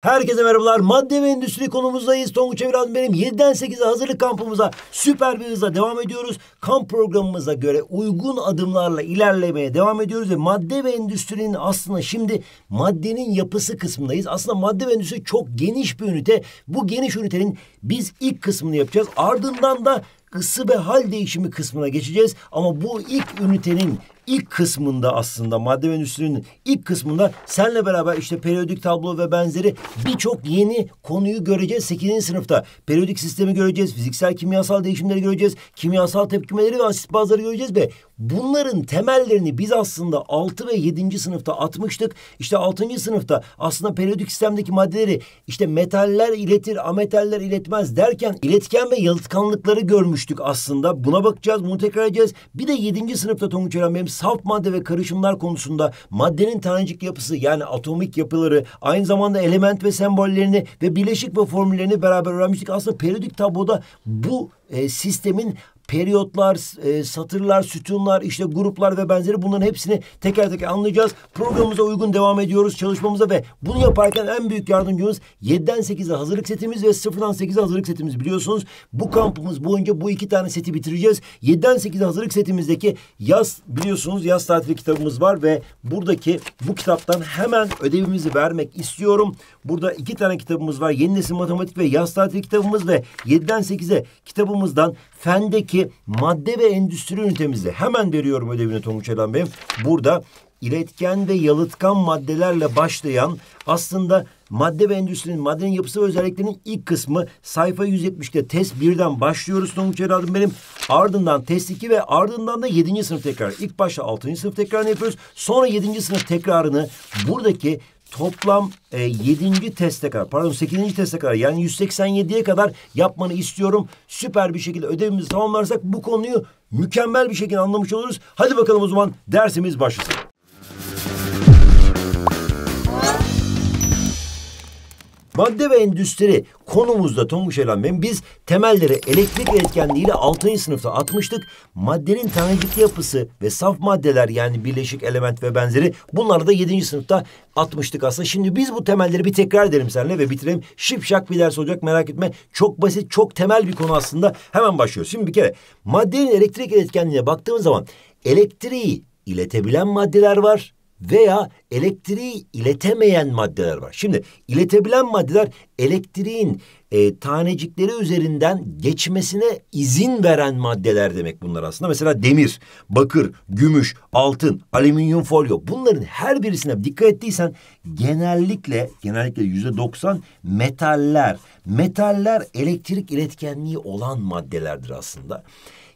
Herkese merhabalar. Madde ve endüstri konumuzdayız. Tonguç Eviran benim 7'den 8'e hazırlık kampımıza süper bir hızla devam ediyoruz. Kamp programımıza göre uygun adımlarla ilerlemeye devam ediyoruz. Ve madde ve endüstrinin aslında şimdi maddenin yapısı kısmındayız. Aslında madde ve endüstri çok geniş bir ünite. Bu geniş ünitenin biz ilk kısmını yapacağız. Ardından da ısı ve hal değişimi kısmına geçeceğiz. Ama bu ilk ünitenin ilk kısmında aslında madde ve endüstrinin ilk kısmında senle beraber işte periyodik tablo ve benzeri birçok yeni konuyu göreceğiz 8. sınıfta. Periyodik sistemi göreceğiz, fiziksel kimyasal değişimleri göreceğiz, kimyasal tepkimeleri ve asit bazları göreceğiz ve bunların temellerini biz aslında 6 ve 7. sınıfta atmıştık. İşte 6. sınıfta aslında periyodik sistemdeki maddeleri işte metaller iletir, ametaller iletmez derken iletken ve yalıtkanlıkları görmüştük aslında. Buna bakacağız, bunu tekrar edeceğiz. Bir de 7. sınıfta Tonguç Öğren benim saf madde ve karışımlar konusunda maddenin tanecik yapısı yani atomik yapıları aynı zamanda element ve sembollerini ve bileşik ve formüllerini beraber öğrenmiştik. Aslında periyodik tabloda bu e, sistemin periyotlar, e, satırlar, sütunlar, işte gruplar ve benzeri bunların hepsini teker teker anlayacağız. Programımıza uygun devam ediyoruz çalışmamıza ve bunu yaparken en büyük yardımcımız 7'den 8'e hazırlık setimiz ve 0'dan 8'e hazırlık setimiz biliyorsunuz. Bu kampımız boyunca bu iki tane seti bitireceğiz. 7'den 8'e hazırlık setimizdeki yaz biliyorsunuz yaz tatili kitabımız var ve buradaki bu kitaptan hemen ödevimizi vermek istiyorum. Burada iki tane kitabımız var. Yeni nesil matematik ve yaz tatili kitabımız ve 7'den 8'e kitabımızdan fendeki madde ve endüstri ünitemizde hemen veriyorum ödevini Tonguç Erdoğan Bey'im. Burada iletken ve yalıtkan maddelerle başlayan aslında madde ve endüstrinin maddenin yapısı ve özelliklerinin ilk kısmı sayfa 170'te test 1'den başlıyoruz Tonguç Erdoğan benim. Ardından test 2 ve ardından da 7. sınıf tekrar. İlk başta 6. sınıf tekrarını yapıyoruz. Sonra 7. sınıf tekrarını buradaki toplam e, 7. teste kadar pardon 8. teste kadar yani 187'ye kadar yapmanı istiyorum. Süper bir şekilde ödevimizi tamamlarsak bu konuyu mükemmel bir şekilde anlamış oluruz. Hadi bakalım o zaman dersimiz başlasın. Madde ve endüstri konumuzda Tonguç Elanmen biz temelleri elektrik etkenliğiyle 6. sınıfta atmıştık. Maddenin tanecik yapısı ve saf maddeler yani birleşik element ve benzeri bunları da 7. sınıfta atmıştık aslında. Şimdi biz bu temelleri bir tekrar edelim seninle ve bitirelim. Şipşak bir ders olacak merak etme. Çok basit, çok temel bir konu aslında. Hemen başlıyoruz. Şimdi bir kere maddenin elektrik etkenliğine baktığımız zaman elektriği iletebilen maddeler var veya elektriği iletemeyen maddeler var. Şimdi iletebilen maddeler elektriğin e, tanecikleri üzerinden geçmesine izin veren maddeler demek bunlar aslında. Mesela demir, bakır, gümüş, altın, alüminyum folyo bunların her birisine dikkat ettiysen genellikle genellikle yüzde doksan metaller. Metaller elektrik iletkenliği olan maddelerdir aslında.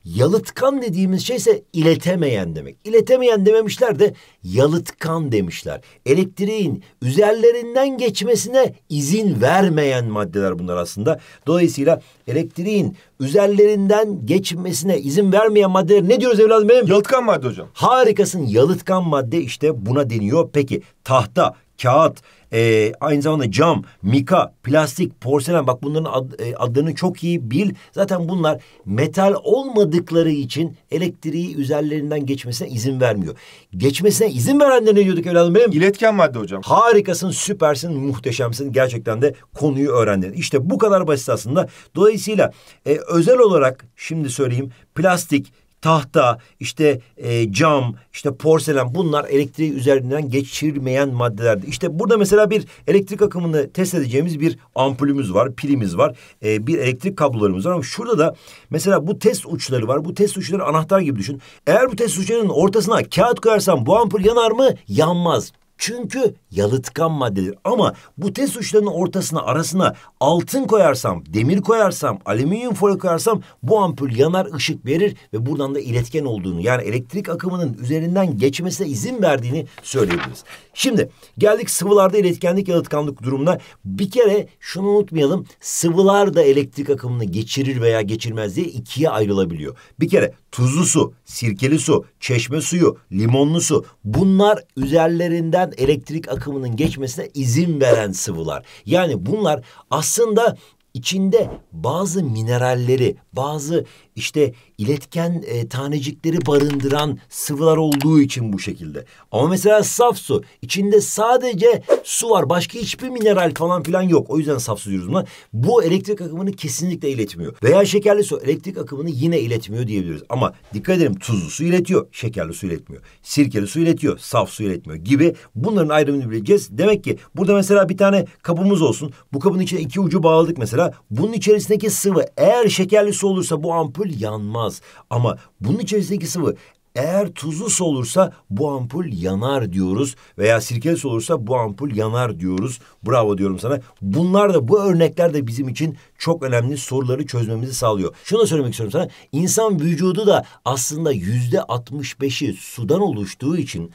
Yalıtkan dediğimiz şey ise iletemeyen demek. İletemeyen dememişler de yalıtkan demişler. Elektriğin üzerlerinden geçmesine izin vermeyen maddeler bunlar aslında. Dolayısıyla elektriğin üzerlerinden geçmesine izin vermeyen maddeler ne diyoruz evladım benim? Yalıtkan madde hocam. Harikasın yalıtkan madde işte buna deniyor. Peki tahta kağıt, e, aynı zamanda cam, mika, plastik, porselen bak bunların ad, e, adlarını çok iyi bil. Zaten bunlar metal olmadıkları için elektriği üzerlerinden geçmesine izin vermiyor. Geçmesine izin verenler ne diyorduk evladım benim? İletken madde hocam. Harikasın, süpersin, muhteşemsin. Gerçekten de konuyu öğrendin. İşte bu kadar basit aslında. Dolayısıyla e, özel olarak şimdi söyleyeyim plastik, tahta, işte e, cam, işte porselen bunlar elektriği üzerinden geçirmeyen maddelerdi. İşte burada mesela bir elektrik akımını test edeceğimiz bir ampulümüz var, pilimiz var, e, bir elektrik kablolarımız var. Ama şurada da mesela bu test uçları var. Bu test uçları anahtar gibi düşün. Eğer bu test uçlarının ortasına kağıt koyarsan bu ampul yanar mı? Yanmaz. Çünkü yalıtkan maddedir. Ama bu test uçlarının ortasına arasına altın koyarsam, demir koyarsam, alüminyum folyo koyarsam bu ampul yanar ışık verir ve buradan da iletken olduğunu yani elektrik akımının üzerinden geçmesine izin verdiğini söyleyebiliriz. Şimdi geldik sıvılarda iletkenlik yalıtkanlık durumuna. Bir kere şunu unutmayalım sıvılar da elektrik akımını geçirir veya geçirmez diye ikiye ayrılabiliyor. Bir kere tuzlu su, sirkeli su, çeşme suyu, limonlu su bunlar üzerlerinden içerisinden elektrik akımının geçmesine izin veren sıvılar. Yani bunlar aslında içinde bazı mineralleri, bazı işte iletken e, tanecikleri barındıran sıvılar olduğu için bu şekilde. Ama mesela saf su içinde sadece su var başka hiçbir mineral falan filan yok. O yüzden saf su diyoruz buna. Bu elektrik akımını kesinlikle iletmiyor. Veya şekerli su elektrik akımını yine iletmiyor diyebiliriz. Ama dikkat edelim tuzlu su iletiyor, şekerli su iletmiyor. Sirkeli su iletiyor, saf su iletmiyor gibi bunların ayrımını bileceğiz. Demek ki burada mesela bir tane kabımız olsun. Bu kabın içine iki ucu bağladık mesela. Bunun içerisindeki sıvı eğer şekerli su olursa bu ampul ampul yanmaz. Ama bunun içerisindeki sıvı eğer tuzlu solursa bu ampul yanar diyoruz veya sirkeli solursa bu ampul yanar diyoruz. Bravo diyorum sana. Bunlar da bu örnekler de bizim için çok önemli soruları çözmemizi sağlıyor. Şunu da söylemek istiyorum sana. İnsan vücudu da aslında yüzde 65'i sudan oluştuğu için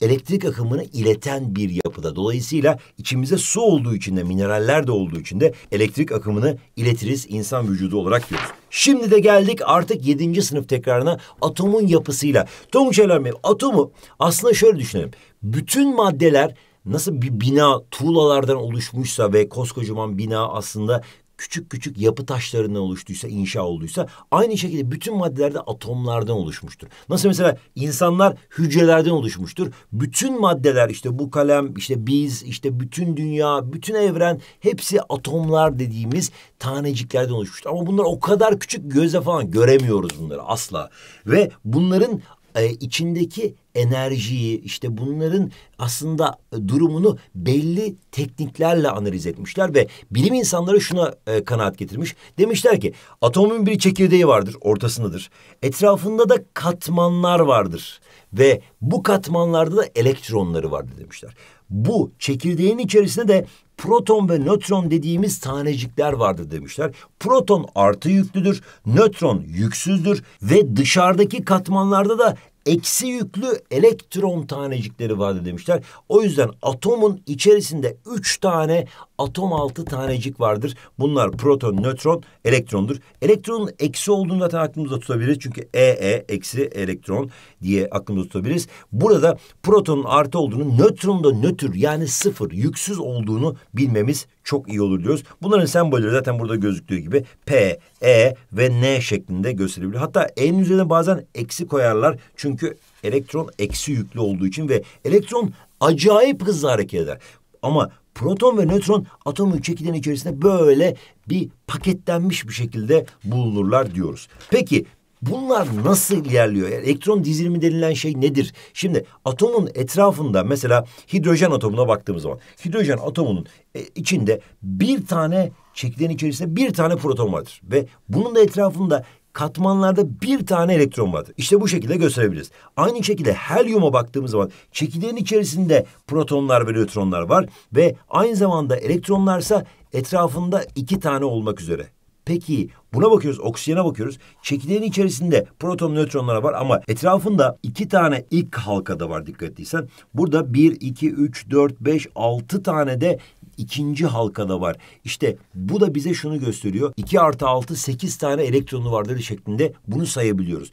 elektrik akımını ileten bir yapıda. Dolayısıyla içimize su olduğu için de mineraller de olduğu için de elektrik akımını iletiriz insan vücudu olarak diyoruz. Şimdi de geldik artık yedinci sınıf tekrarına atomun yapısıyla. Tom Çelermev atomu aslında şöyle düşünelim. Bütün maddeler nasıl bir bina tuğlalardan oluşmuşsa ve koskocaman bina aslında küçük küçük yapı taşlarından oluştuysa, inşa olduysa aynı şekilde bütün maddeler de atomlardan oluşmuştur. Nasıl mesela insanlar hücrelerden oluşmuştur. Bütün maddeler işte bu kalem, işte biz, işte bütün dünya, bütün evren hepsi atomlar dediğimiz taneciklerden oluşmuştur. Ama bunlar o kadar küçük göze falan göremiyoruz bunları asla. Ve bunların e, içindeki enerjiyi işte bunların aslında e, durumunu belli tekniklerle analiz etmişler ve bilim insanları şuna e, kanaat getirmiş. Demişler ki atomun bir çekirdeği vardır, ortasındadır. Etrafında da katmanlar vardır ve bu katmanlarda da elektronları vardır demişler. Bu çekirdeğin içerisinde de proton ve nötron dediğimiz tanecikler vardır demişler. Proton artı yüklüdür, nötron yüksüzdür ve dışarıdaki katmanlarda da eksi yüklü elektron tanecikleri vardı demişler. O yüzden atomun içerisinde üç tane atom altı tanecik vardır. Bunlar proton, nötron, elektrondur. Elektronun eksi olduğunu zaten aklımızda tutabiliriz. Çünkü EE eksi elektron diye aklımızda tutabiliriz. Burada protonun artı olduğunu, nötronun da nötr yani sıfır, yüksüz olduğunu bilmemiz çok iyi olur diyoruz. Bunların sembolleri zaten burada gözüktüğü gibi P, E ve N şeklinde gösterilebilir. Hatta E'nin üzerine bazen eksi koyarlar. Çünkü elektron eksi yüklü olduğu için ve elektron acayip hızlı hareket eder. Ama proton ve nötron atomun çekirdeğinin içerisinde böyle bir paketlenmiş bir şekilde bulunurlar diyoruz. Peki Bunlar nasıl ilerliyor? elektron dizilimi denilen şey nedir? Şimdi atomun etrafında mesela hidrojen atomuna baktığımız zaman hidrojen atomunun e, içinde bir tane çekilen içerisinde bir tane proton vardır ve bunun da etrafında katmanlarda bir tane elektron vardır. İşte bu şekilde gösterebiliriz. Aynı şekilde helyuma baktığımız zaman çekirdeğin içerisinde protonlar ve nötronlar var ve aynı zamanda elektronlarsa etrafında iki tane olmak üzere. Peki buna bakıyoruz, oksijene bakıyoruz. Çekirdeğin içerisinde proton nötronlar var ama etrafında iki tane ilk halkada var dikkat ettiysen. Burada bir, iki, üç, dört, beş, altı tane de ikinci halkada var. İşte bu da bize şunu gösteriyor. 2 artı 6 8 tane elektronu vardır şeklinde bunu sayabiliyoruz.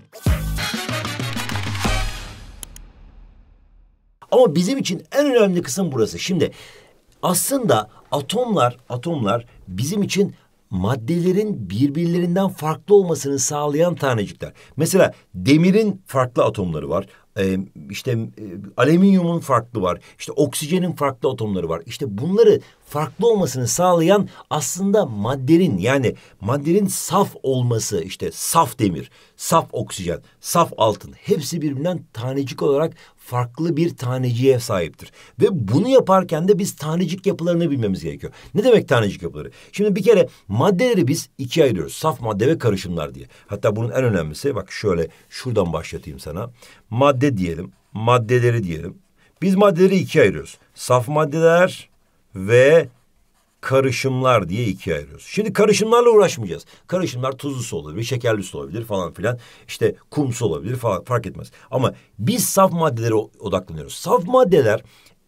Ama bizim için en önemli kısım burası. Şimdi aslında atomlar atomlar bizim için maddelerin birbirlerinden farklı olmasını sağlayan tanecikler. Mesela demirin farklı atomları var. Ee, işte e, alüminyumun farklı var. İşte oksijenin farklı atomları var. İşte bunları farklı olmasını sağlayan aslında maddenin yani maddenin saf olması işte saf demir, saf oksijen, saf altın hepsi birbirinden tanecik olarak farklı bir taneciğe sahiptir. Ve bunu yaparken de biz tanecik yapılarını bilmemiz gerekiyor. Ne demek tanecik yapıları? Şimdi bir kere maddeleri biz ikiye ayırıyoruz. Saf madde ve karışımlar diye. Hatta bunun en önemlisi bak şöyle şuradan başlatayım sana. Madde diyelim, maddeleri diyelim. Biz maddeleri ikiye ayırıyoruz. Saf maddeler, ve karışımlar diye ikiye ayırıyoruz. Şimdi karışımlarla uğraşmayacağız. Karışımlar tuzlusu olabilir, şekerlisi olabilir falan filan. İşte kumsu olabilir falan fark etmez. Ama biz saf maddelere odaklanıyoruz. Saf maddeler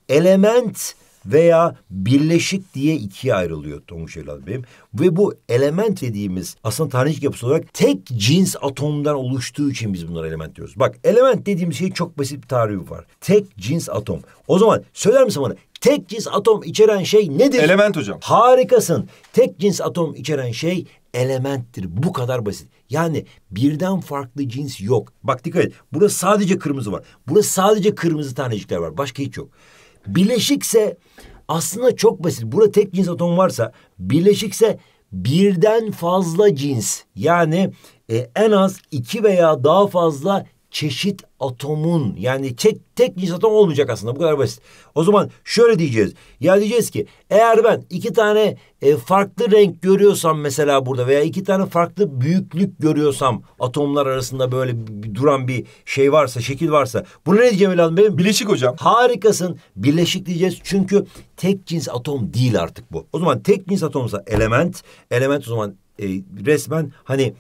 element veya birleşik diye ikiye ayrılıyor Tonguç Evlat Bey'im. Ve bu element dediğimiz aslında tarih yapısı olarak tek cins atomdan oluştuğu için biz bunlara element diyoruz. Bak element dediğimiz şey çok basit bir tarifi var. Tek cins atom. O zaman söyler misin bana Tek cins atom içeren şey nedir? Element hocam. Harikasın. Tek cins atom içeren şey elementtir. Bu kadar basit. Yani birden farklı cins yok. Bak dikkat et. Burada sadece kırmızı var. Burada sadece kırmızı tanecikler var. Başka hiç yok. Bileşikse aslında çok basit. Burada tek cins atom varsa bileşikse birden fazla cins yani e, en az iki veya daha fazla çeşit atomun yani tek, tek cins atom olmayacak aslında bu kadar basit. O zaman şöyle diyeceğiz. Ya diyeceğiz ki eğer ben iki tane e, farklı renk görüyorsam mesela burada veya iki tane farklı büyüklük görüyorsam atomlar arasında böyle duran bir şey varsa şekil varsa bunu ne diyeceğim evladım benim? Bileşik hocam. Harikasın bileşik diyeceğiz çünkü tek cins atom değil artık bu. O zaman tek cins atomsa element element o zaman e, resmen hani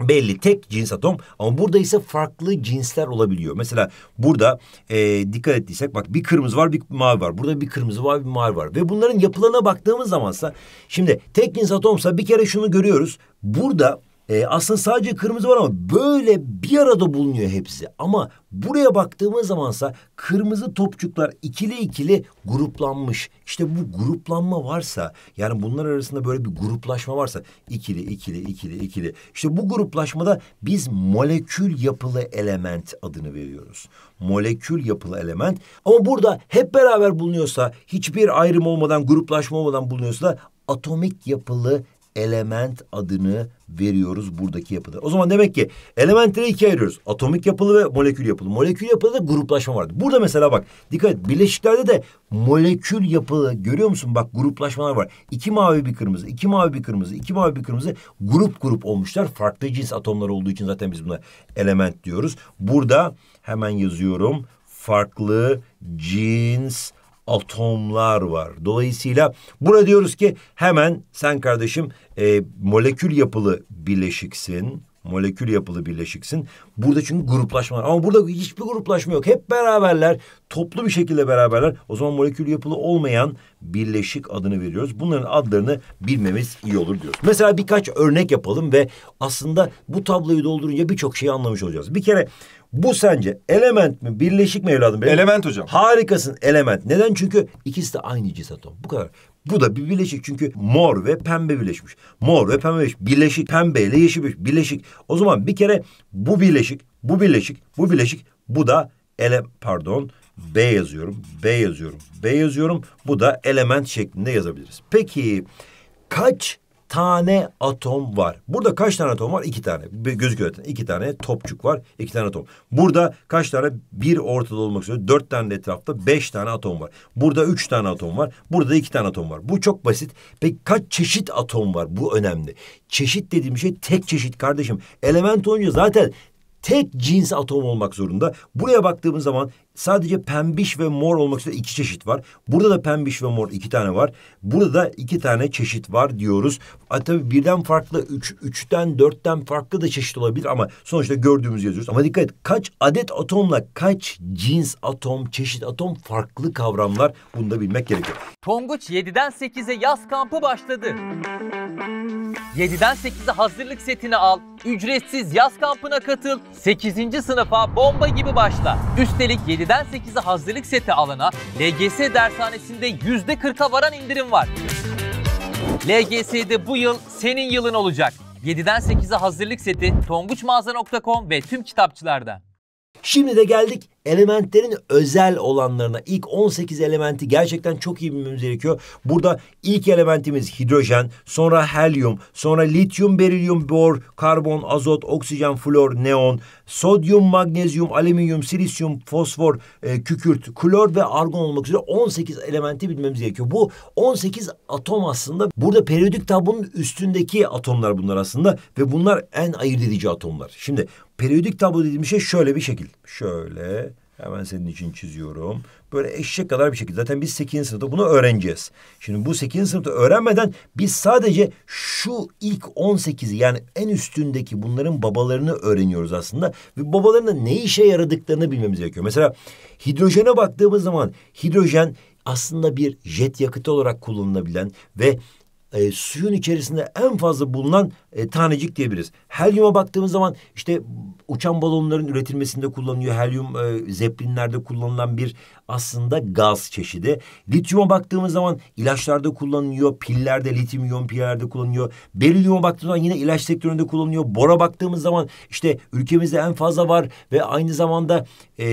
belli tek cins atom ama burada ise farklı cinsler olabiliyor. Mesela burada e, dikkat ettiysek bak bir kırmızı var bir mavi var. Burada bir kırmızı var bir mavi var. Ve bunların yapılana baktığımız zamansa şimdi tek cins atomsa bir kere şunu görüyoruz. Burada e, aslında sadece kırmızı var ama böyle bir arada bulunuyor hepsi. Ama buraya baktığımız zamansa kırmızı topçuklar ikili ikili gruplanmış. İşte bu gruplanma varsa yani bunlar arasında böyle bir gruplaşma varsa ikili ikili ikili ikili. İşte bu gruplaşmada biz molekül yapılı element adını veriyoruz. Molekül yapılı element. Ama burada hep beraber bulunuyorsa hiçbir ayrım olmadan gruplaşma olmadan bulunuyorsa da atomik yapılı element adını veriyoruz buradaki yapıda. O zaman demek ki elementleri ikiye ayırıyoruz. Atomik yapılı ve molekül yapılı. Molekül yapılı da gruplaşma vardı. Burada mesela bak dikkat et birleşiklerde de molekül yapılı görüyor musun? Bak gruplaşmalar var. İki mavi bir kırmızı, iki mavi bir kırmızı, iki mavi bir kırmızı grup grup olmuşlar. Farklı cins atomlar olduğu için zaten biz buna element diyoruz. Burada hemen yazıyorum. Farklı cins atomlar var. Dolayısıyla burada diyoruz ki hemen sen kardeşim e, molekül yapılı bileşiksin. Molekül yapılı bileşiksin. Burada çünkü gruplaşma var. Ama burada hiçbir gruplaşma yok. Hep beraberler. Toplu bir şekilde beraberler. O zaman molekül yapılı olmayan birleşik adını veriyoruz. Bunların adlarını bilmemiz iyi olur diyoruz. Mesela birkaç örnek yapalım ve aslında bu tabloyu doldurunca birçok şeyi anlamış olacağız. Bir kere bu sence element mi birleşik mi evladım? Benim? Element hocam. Harikasın element. Neden? Çünkü ikisi de aynı ciz atom. Bu kadar. Bu da bir bileşik çünkü mor ve pembe birleşmiş. Mor ve pembe birleşik. Bileşik pembe ile yeşil birleşik. bileşik. O zaman bir kere bu birleşik, bu birleşik, bu birleşik. Bu da ele pardon B yazıyorum, B yazıyorum, B yazıyorum. Bu da element şeklinde yazabiliriz. Peki kaç tane atom var. Burada kaç tane atom var? İki tane. Gözüküyor zaten. İki tane topçuk var. İki tane atom. Burada kaç tane? Bir ortada olmak üzere. Dört tane etrafta beş tane atom var. Burada üç tane atom var. Burada iki tane atom var. Bu çok basit. Peki kaç çeşit atom var? Bu önemli. Çeşit dediğim şey tek çeşit kardeşim. Element olunca zaten tek cins atom olmak zorunda. Buraya baktığımız zaman Sadece pembiş ve mor olmak üzere iki çeşit var. Burada da pembiş ve mor iki tane var. Burada da iki tane çeşit var diyoruz. A, tabii birden farklı, üç, üçten, dörtten farklı da çeşit olabilir ama sonuçta gördüğümüz yazıyoruz. Ama dikkat et kaç adet atomla kaç cins atom, çeşit atom farklı kavramlar bunu da bilmek gerekiyor. Tonguç 7'den 8'e yaz kampı başladı. 7'den 8'e hazırlık setini al. Ücretsiz yaz kampına katıl. 8. sınıfa bomba gibi başla. Üstelik 7 7'den 8'e hazırlık seti alana LGS dershanesinde %40'a varan indirim var. LGS'de bu yıl senin yılın olacak. 7'den 8'e hazırlık seti tonguçmağaza.com ve tüm kitapçılarda. Şimdi de geldik elementlerin özel olanlarına ilk 18 elementi gerçekten çok iyi bilmemiz gerekiyor. Burada ilk elementimiz hidrojen, sonra helyum, sonra lityum, berilyum, bor, karbon, azot, oksijen, flor, neon, sodyum, magnezyum, alüminyum, silisyum, fosfor, e, kükürt, klor ve argon olmak üzere 18 elementi bilmemiz gerekiyor. Bu 18 atom aslında burada periyodik tablonun üstündeki atomlar bunlar aslında ve bunlar en ayırt edici atomlar. Şimdi periyodik tablo dediğim şey şöyle bir şekil. Şöyle Hemen senin için çiziyorum. Böyle eşek kadar bir şekilde. Zaten biz sekizinci sınıfta bunu öğreneceğiz. Şimdi bu sekizinci sınıfta öğrenmeden biz sadece şu ilk on sekizi yani en üstündeki bunların babalarını öğreniyoruz aslında. Ve babalarının ne işe yaradıklarını bilmemiz gerekiyor. Mesela hidrojene baktığımız zaman hidrojen aslında bir jet yakıtı olarak kullanılabilen ve e, suyun içerisinde en fazla bulunan e, tanecik diyebiliriz. Helyuma baktığımız zaman işte uçan balonların üretilmesinde kullanılıyor. Helyum e, zeplinlerde kullanılan bir aslında gaz çeşidi. Lityuma baktığımız zaman ilaçlarda kullanılıyor. Pillerde, lityum iyon pillerde kullanılıyor. Berilyuma baktığımız zaman yine ilaç sektöründe kullanılıyor. Bora baktığımız zaman işte ülkemizde en fazla var ve aynı zamanda e,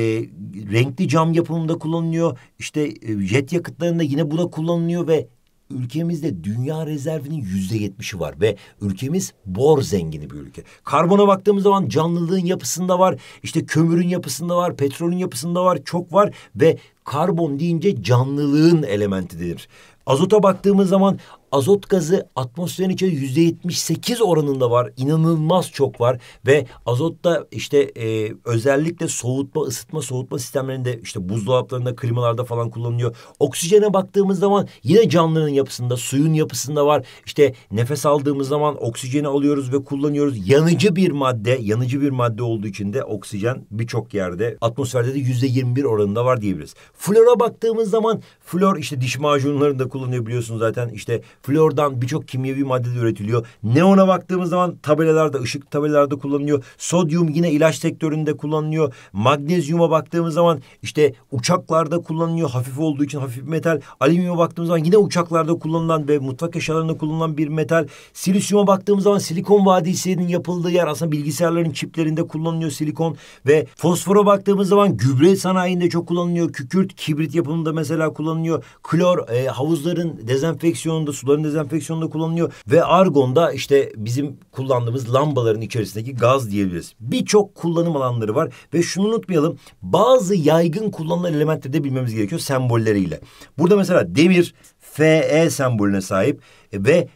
renkli cam yapımında kullanılıyor. İşte e, jet yakıtlarında yine bu da kullanılıyor ve ülkemizde dünya rezervinin yüzde yetmişi var ve ülkemiz bor zengini bir ülke. Karbona baktığımız zaman canlılığın yapısında var, işte kömürün yapısında var, petrolün yapısında var, çok var ve karbon deyince canlılığın elementidir. Azota baktığımız zaman azot gazı atmosferin içinde yüzde yetmiş sekiz oranında var. İnanılmaz çok var ve azotta işte e, özellikle soğutma, ısıtma, soğutma sistemlerinde işte buzdolaplarında, klimalarda falan kullanılıyor. Oksijene baktığımız zaman yine canlının yapısında, suyun yapısında var. İşte nefes aldığımız zaman oksijeni alıyoruz ve kullanıyoruz. Yanıcı bir madde, yanıcı bir madde olduğu için de oksijen birçok yerde atmosferde de yüzde yirmi bir oranında var diyebiliriz. Flora baktığımız zaman flor işte diş macunlarında kullanıyor biliyorsunuz zaten işte Flordan birçok kimyevi madde de üretiliyor. Neona baktığımız zaman tabelalarda, ışık tabelalarda kullanılıyor. Sodyum yine ilaç sektöründe kullanılıyor. Magnezyuma baktığımız zaman işte uçaklarda kullanılıyor. Hafif olduğu için hafif metal. Alüminyuma baktığımız zaman yine uçaklarda kullanılan ve mutfak eşyalarında kullanılan bir metal. Silisyuma baktığımız zaman silikon vadisinin yapıldığı yer aslında bilgisayarların çiplerinde kullanılıyor silikon ve fosfora baktığımız zaman gübre sanayinde çok kullanılıyor. Kükürt, kibrit yapımında mesela kullanılıyor. Klor e, havuzların dezenfeksiyonunda su suların dezenfeksiyonunda kullanılıyor. Ve argonda işte bizim kullandığımız lambaların içerisindeki gaz diyebiliriz. Birçok kullanım alanları var ve şunu unutmayalım. Bazı yaygın kullanılan elementleri de bilmemiz gerekiyor sembolleriyle. Burada mesela demir FE sembolüne sahip ve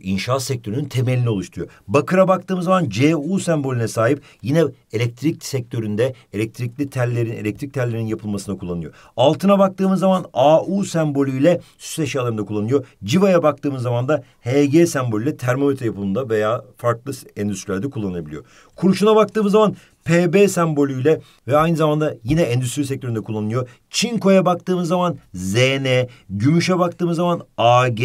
inşaat sektörünün temelini oluşturuyor. Bakıra baktığımız zaman CU sembolüne sahip yine elektrik sektöründe elektrikli tellerin elektrik tellerinin yapılmasına kullanılıyor. Altına baktığımız zaman AU sembolüyle süs eşyalarında kullanılıyor. Civaya baktığımız zaman da HG sembolüyle termometre yapımında veya farklı endüstrilerde kullanılabiliyor. Kurşuna baktığımız zaman PB sembolüyle ve aynı zamanda yine endüstri sektöründe kullanılıyor. Çinko'ya baktığımız zaman ZN, gümüşe baktığımız zaman AG,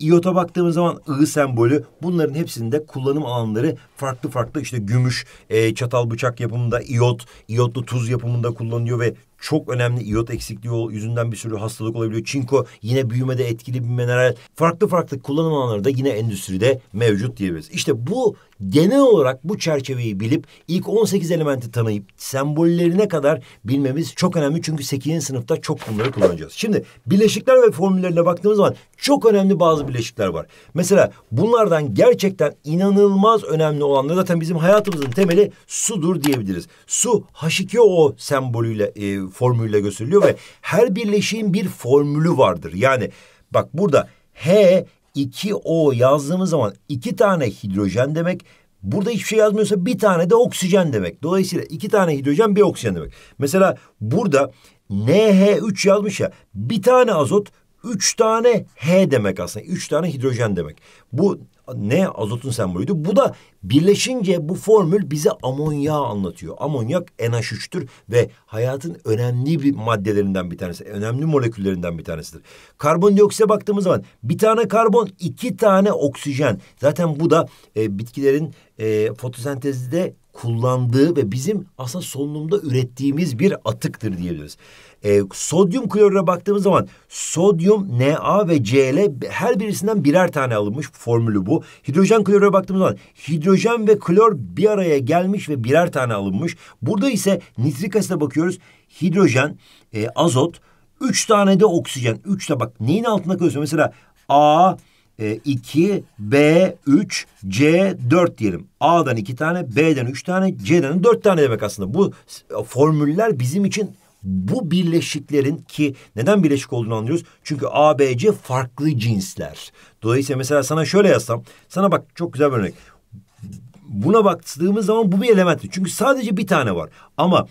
iot'a baktığımız zaman I sembolü bunların hepsinde kullanım alanları farklı farklı işte gümüş e, çatal bıçak yapımında iot iotlu tuz yapımında kullanılıyor ve çok önemli iot eksikliği yüzünden bir sürü hastalık olabiliyor. Çinko yine büyümede etkili bir mineral. Farklı farklı kullanım alanları da yine endüstride mevcut diyebiliriz. İşte bu genel olarak bu çerçeveyi bilip ilk 18 elementi tanıyıp sembollerine kadar bilmemiz çok önemli. Çünkü 8. sınıfta çok bunları kullanacağız. Şimdi bileşikler ve formüllerine baktığımız zaman çok önemli bazı bileşikler var. Mesela bunlardan gerçekten inanılmaz önemli olanlar zaten bizim hayatımızın temeli sudur diyebiliriz. Su H2O sembolüyle e, formülle gösteriliyor ve her birleşiğin bir formülü vardır. Yani bak burada H2O yazdığımız zaman iki tane hidrojen demek. Burada hiçbir şey yazmıyorsa bir tane de oksijen demek. Dolayısıyla iki tane hidrojen bir oksijen demek. Mesela burada NH3 yazmış ya bir tane azot üç tane H demek aslında. Üç tane hidrojen demek. Bu ne azotun sembolüydü. Bu da Birleşince bu formül bize amonyağı anlatıyor. Amonyak NH3'tür ve hayatın önemli bir maddelerinden bir tanesi. Önemli moleküllerinden bir tanesidir. Karbondioksite baktığımız zaman bir tane karbon, iki tane oksijen. Zaten bu da e, bitkilerin e, fotosentezde kullandığı ve bizim aslında solunumda ürettiğimiz bir atıktır diyebiliriz. E, sodyum klorura baktığımız zaman sodyum, Na ve Cl her birisinden birer tane alınmış formülü bu. Hidrojen klorura baktığımız zaman hidrojen ve klor bir araya gelmiş ve birer tane alınmış. Burada ise nitrik asite bakıyoruz. Hidrojen, e, azot, üç tane de oksijen. Üç de bak neyin altında koyuyorsun? Mesela A, e, 2, B, 3, C, 4 diyelim. A'dan 2 tane, B'den 3 tane, C'den 4 tane demek aslında. Bu e, formüller bizim için bu birleşiklerin ki neden birleşik olduğunu anlıyoruz. Çünkü A, B, C farklı cinsler. Dolayısıyla mesela sana şöyle yazsam. Sana bak çok güzel bir örnek. Buna baktığımız zaman bu bir element. Çünkü sadece bir tane var. Ama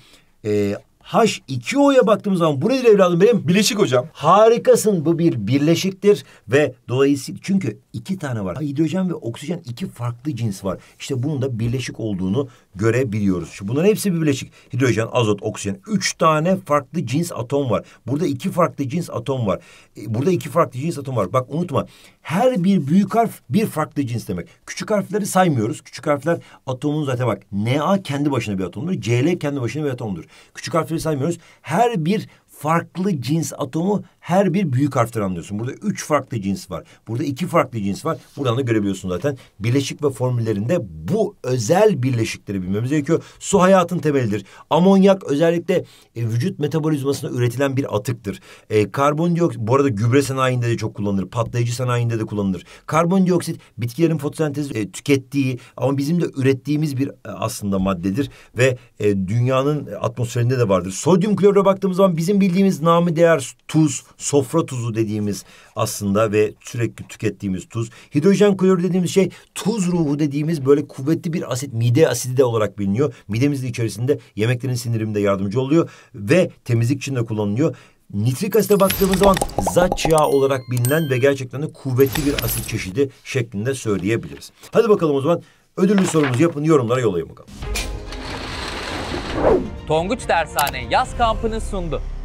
e, H2O'ya baktığımız zaman bu nedir evladım benim? Bileşik hocam. Harikasın bu bir birleşiktir ve dolayısıyla çünkü iki tane var. Hidrojen ve oksijen iki farklı cins var. İşte bunun da birleşik olduğunu görebiliyoruz. Şimdi bunların hepsi bir birleşik. Hidrojen, azot, oksijen. Üç tane farklı cins atom var. Burada iki farklı cins atom var. E, burada iki farklı cins atom var. Bak unutma her bir büyük harf bir farklı cins demek. Küçük harfleri saymıyoruz. Küçük harfler atomun zaten bak Na kendi başına bir atomdur. Cl kendi başına bir atomdur. Küçük harfleri saymıyoruz. Her bir farklı cins atomu her bir büyük harften anlıyorsun. Burada üç farklı cins var. Burada iki farklı cins var. Buradan da görebiliyorsun zaten. Bileşik ve formüllerinde bu özel birleşikleri bilmemiz gerekiyor. Su hayatın temelidir. Amonyak özellikle e, vücut metabolizmasında üretilen bir atıktır. E, karbondioksit bu arada gübre sanayinde de çok kullanılır. Patlayıcı sanayinde de kullanılır. Karbondioksit bitkilerin fotosentezi e, tükettiği ama bizim de ürettiğimiz bir e, aslında maddedir ve e, dünyanın atmosferinde de vardır. Sodyum klorura baktığımız zaman bizim bir bildiğimiz namı değer tuz, sofra tuzu dediğimiz aslında ve sürekli tükettiğimiz tuz. Hidrojen klorür dediğimiz şey tuz ruhu dediğimiz böyle kuvvetli bir asit, mide asidi de olarak biliniyor. Midemizin içerisinde yemeklerin sindiriminde yardımcı oluyor ve temizlik için de kullanılıyor. Nitrik asite baktığımız zaman zaç yağı olarak bilinen ve gerçekten de kuvvetli bir asit çeşidi şeklinde söyleyebiliriz. Hadi bakalım o zaman ödüllü sorumuzu yapın yorumlara yollayın bakalım. Tonguç Dershane yaz kampını sundu.